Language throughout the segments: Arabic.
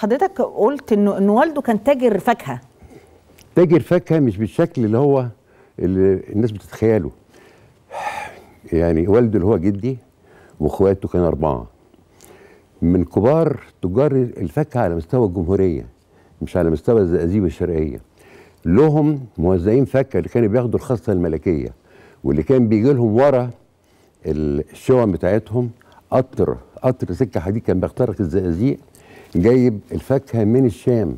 حضرتك قلت انه ان والده كان تاجر فاكهه تاجر فاكهه مش بالشكل اللي هو اللي الناس بتتخيله يعني والده اللي هو جدي واخواته كان اربعه من كبار تجار الفاكهه على مستوى الجمهوريه مش على مستوى الزقازيق الشرقيه لهم موزعين فاكهه اللي كانوا بياخدوا الخاصه الملكيه واللي كان بيجي لهم ورا الشوم بتاعتهم قطر قطر سكه حديد كان بيخترق الزقازيق جايب الفاكهه من الشام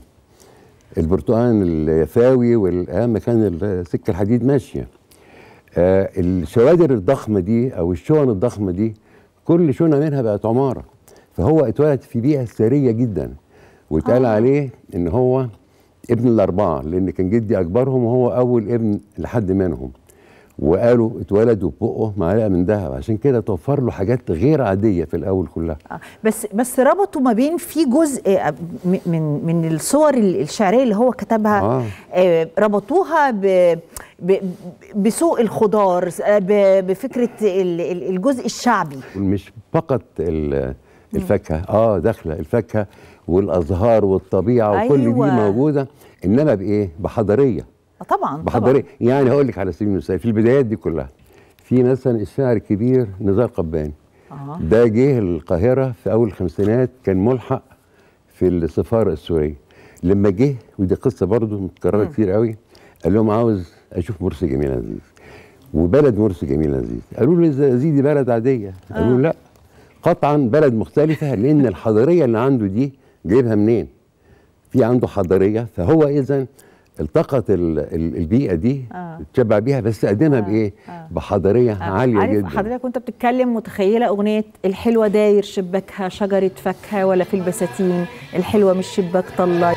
البرتقال اليفاوي والاهم كان السكه الحديد ماشيه آه الشوادر الضخمه دي او الشون الضخمه دي كل شونه منها بقت عماره فهو اتولد في بيئه ثريه جدا واتقال آه. عليه ان هو ابن الاربعه لان كان جدي اكبرهم وهو اول ابن لحد منهم وقالوا اتولد وبقه معلقه من ذهب عشان كده توفر له حاجات غير عاديه في الاول كلها آه بس بس ربطوا ما بين في جزء آه، من من الصور الشعريه اللي هو كتبها آه. آه، ربطوها ب بسوق الخضار آه، بفكره الجزء الشعبي مش فقط الفاكهه اه داخله الفاكهه والازهار والطبيعه أيوة. وكل دي أيوة. موجوده انما بايه بحضاريه آه، طبعا بحضري طبعا. يعني هقول لك على سبيل المثال في البدايات دي كلها في مثلا الشاعر الكبير نزار قباني آه. ده جه القاهره في اول الخمسينات كان ملحق في السفاره السوريه لما جه ودي قصه برضه متكرره كتير قوي قال لهم عاوز اشوف مرسي جميل عزيز وبلد مرسي جميل عزيز قالوا له زي دي بلد عاديه آه. قالوا آه. لا قطعا بلد مختلفه لان الحضاريه اللي عنده دي جايبها منين في عنده حضاريه فهو اذا التقط البيئه دي آه. تشبع بيها بس ادينا آه. بايه آه. بحضاريه آه. عاليه عارف جدا حضرتك وانت بتتكلم متخيله اغنيه الحلوه داير شباكها شجره فاكهه ولا في البساتين الحلوه مش شباك طلاق